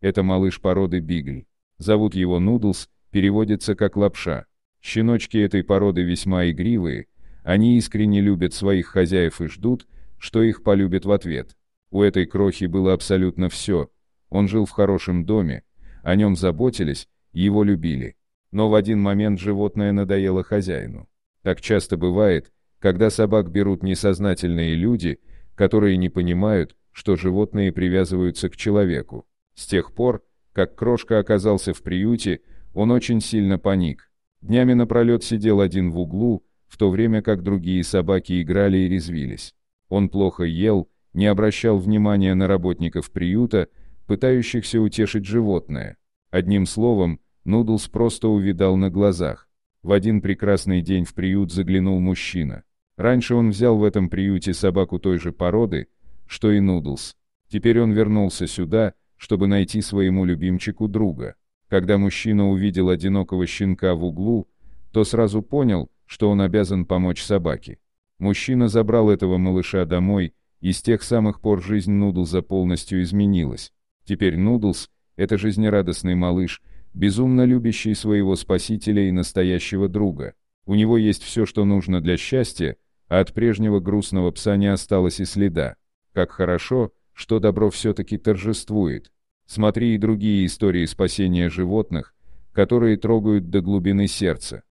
Это малыш породы бигль. Зовут его нудлс, переводится как лапша. Щеночки этой породы весьма игривые, они искренне любят своих хозяев и ждут, что их полюбят в ответ. У этой крохи было абсолютно все. Он жил в хорошем доме, о нем заботились, его любили. Но в один момент животное надоело хозяину. Так часто бывает, когда собак берут несознательные люди, которые не понимают, что животные привязываются к человеку. С тех пор, как крошка оказался в приюте, он очень сильно паник. Днями напролет сидел один в углу, в то время как другие собаки играли и резвились. Он плохо ел, не обращал внимания на работников приюта, пытающихся утешить животное. Одним словом, Нудлс просто увидал на глазах. В один прекрасный день в приют заглянул мужчина. Раньше он взял в этом приюте собаку той же породы, что и Нудлс. Теперь он вернулся сюда, чтобы найти своему любимчику друга. Когда мужчина увидел одинокого щенка в углу, то сразу понял, что он обязан помочь собаке. Мужчина забрал этого малыша домой, и с тех самых пор жизнь Нудлза полностью изменилась. Теперь Нудлс — это жизнерадостный малыш — безумно любящий своего спасителя и настоящего друга. У него есть все, что нужно для счастья, а от прежнего грустного пса не осталось и следа. Как хорошо, что добро все-таки торжествует. Смотри и другие истории спасения животных, которые трогают до глубины сердца.